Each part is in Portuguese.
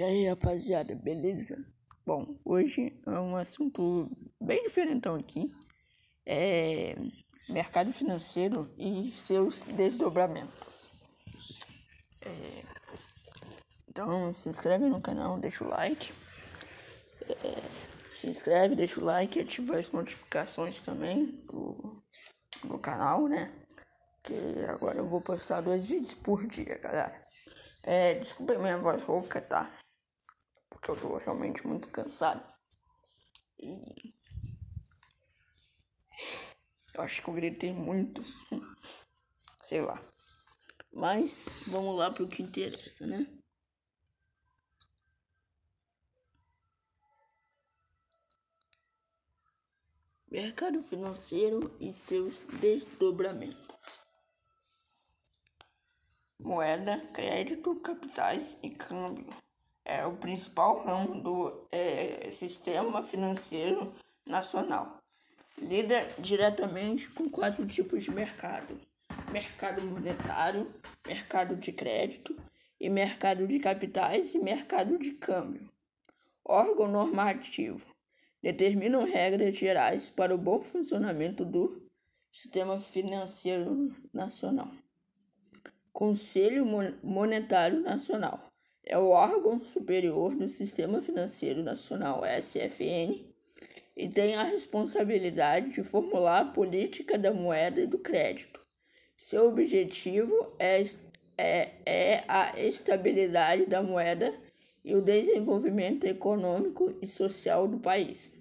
E aí, rapaziada, beleza? Bom, hoje é um assunto bem diferentão aqui. É mercado financeiro e seus desdobramentos. É, então, se inscreve no canal, deixa o like. É, se inscreve, deixa o like, ativa as notificações também do, do canal, né? Que agora eu vou postar dois vídeos por dia, galera. É, desculpa minha voz rouca, tá? eu tô realmente muito cansado. E. Eu acho que eu gritei muito. Sei lá. Mas vamos lá pro que interessa, né? Mercado financeiro e seus desdobramentos. Moeda, crédito, capitais e câmbio é o principal ramo do é, sistema financeiro nacional. Lida diretamente com quatro tipos de mercado: mercado monetário, mercado de crédito e mercado de capitais e mercado de câmbio. Órgão normativo: determinam regras gerais para o bom funcionamento do sistema financeiro nacional. Conselho Monetário Nacional é o órgão superior do Sistema Financeiro Nacional SFN e tem a responsabilidade de formular a política da moeda e do crédito. Seu objetivo é, é, é a estabilidade da moeda e o desenvolvimento econômico e social do país.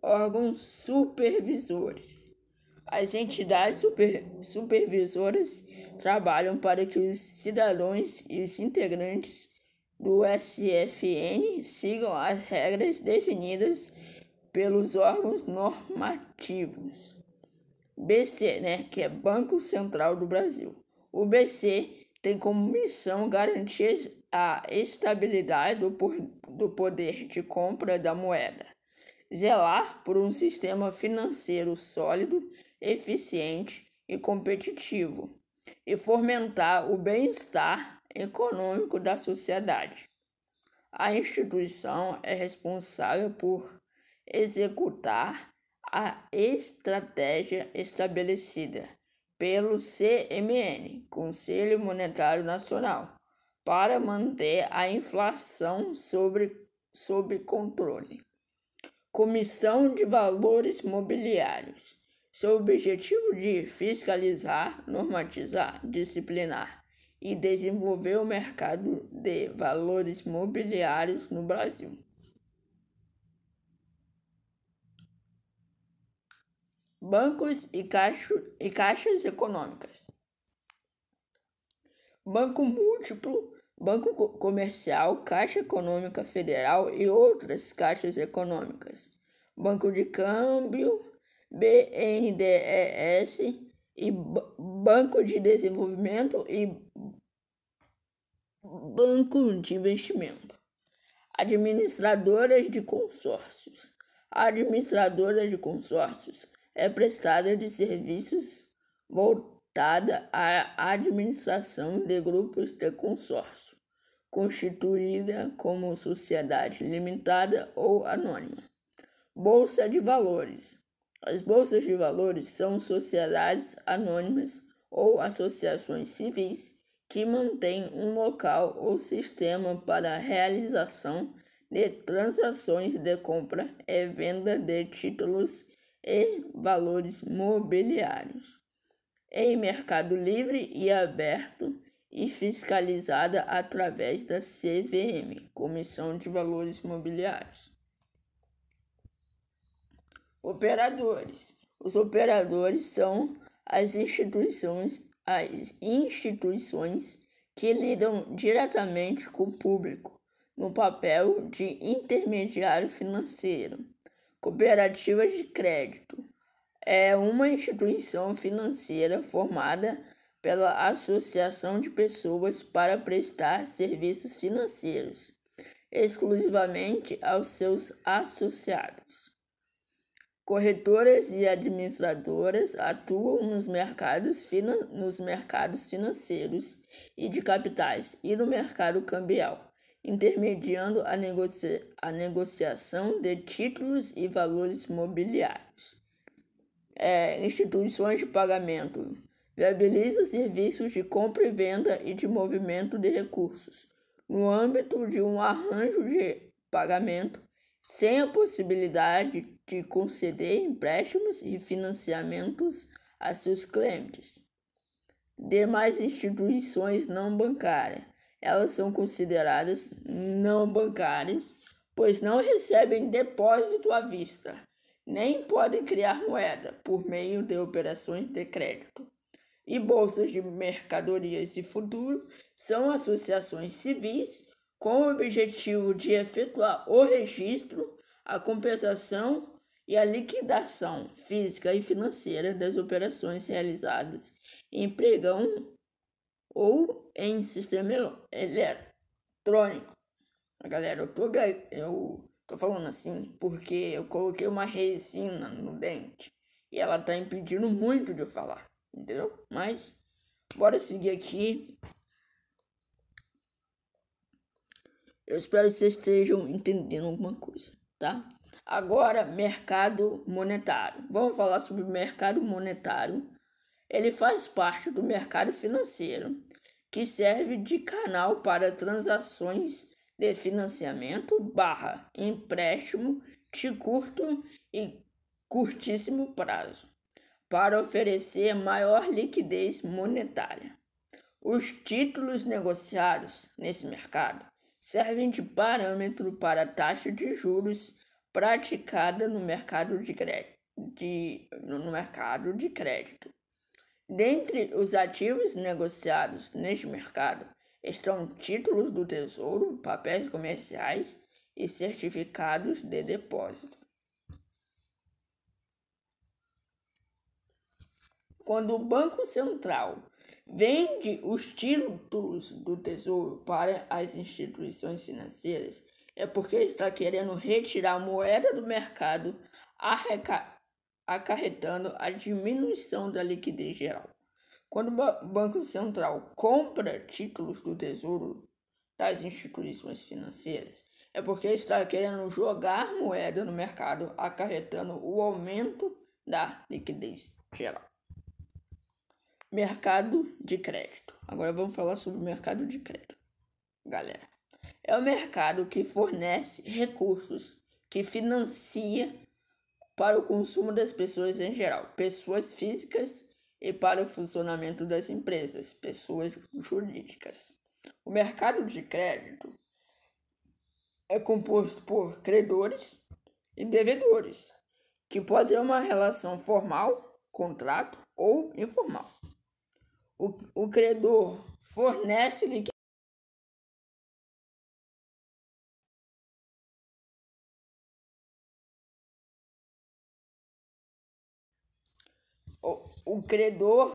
Órgãos supervisores. As entidades super, supervisoras trabalham para que os cidadãos e os integrantes do SFN sigam as regras definidas pelos órgãos normativos. BC, né, que é Banco Central do Brasil. O BC tem como missão garantir a estabilidade do, do poder de compra da moeda, zelar por um sistema financeiro sólido, eficiente e competitivo, e fomentar o bem-estar econômico da sociedade. A instituição é responsável por executar a estratégia estabelecida pelo CMN, Conselho Monetário Nacional, para manter a inflação sobre, sob controle. Comissão de Valores Mobiliários seu objetivo de fiscalizar, normatizar, disciplinar e desenvolver o mercado de valores mobiliários no Brasil. Bancos e, caixo, e caixas econômicas. Banco múltiplo, banco comercial, Caixa Econômica Federal e outras caixas econômicas. Banco de câmbio, BNDES e B Banco de Desenvolvimento e Banco de Investimento. Administradoras de consórcios. A administradora de consórcios é prestada de serviços voltada à administração de grupos de consórcio, constituída como sociedade limitada ou anônima. Bolsa de Valores as bolsas de valores são sociedades anônimas ou associações civis que mantêm um local ou sistema para a realização de transações de compra e venda de títulos e valores mobiliários. Em mercado livre e aberto e fiscalizada através da CVM, Comissão de Valores Mobiliários. Operadores. Os operadores são as instituições, as instituições que lidam diretamente com o público, no papel de intermediário financeiro. Cooperativas de crédito é uma instituição financeira formada pela associação de pessoas para prestar serviços financeiros exclusivamente aos seus associados. Corretoras e administradoras atuam nos mercados, finan nos mercados financeiros e de capitais e no mercado cambial, intermediando a, negocia a negociação de títulos e valores mobiliários. É, instituições de pagamento viabiliza serviços de compra e venda e de movimento de recursos no âmbito de um arranjo de pagamento sem a possibilidade de conceder empréstimos e financiamentos a seus clientes. Demais instituições não bancárias, elas são consideradas não bancárias, pois não recebem depósito à vista, nem podem criar moeda por meio de operações de crédito. E bolsas de mercadorias e futuro são associações civis com o objetivo de efetuar o registro, a compensação e a liquidação física e financeira das operações realizadas em pregão ou em sistema eletrônico. Galera, eu tô, eu tô falando assim porque eu coloquei uma resina no dente e ela tá impedindo muito de eu falar, entendeu? Mas bora seguir aqui. Eu espero que vocês estejam entendendo alguma coisa, tá? Agora, mercado monetário. Vamos falar sobre mercado monetário. Ele faz parte do mercado financeiro, que serve de canal para transações de financiamento barra empréstimo de curto e curtíssimo prazo, para oferecer maior liquidez monetária. Os títulos negociados nesse mercado servem de parâmetro para a taxa de juros praticada no mercado de, de, no mercado de crédito. Dentre os ativos negociados neste mercado estão títulos do Tesouro, papéis comerciais e certificados de depósito. Quando o Banco Central vende os títulos do Tesouro para as instituições financeiras, é porque está querendo retirar moeda do mercado, acarretando a diminuição da liquidez geral. Quando o Banco Central compra títulos do Tesouro das instituições financeiras, é porque está querendo jogar moeda no mercado, acarretando o aumento da liquidez geral. Mercado de crédito. Agora vamos falar sobre o mercado de crédito, galera. É o mercado que fornece recursos, que financia para o consumo das pessoas em geral, pessoas físicas e para o funcionamento das empresas, pessoas jurídicas. O mercado de crédito é composto por credores e devedores, que pode ter uma relação formal, contrato ou informal. O, o credor fornece o credor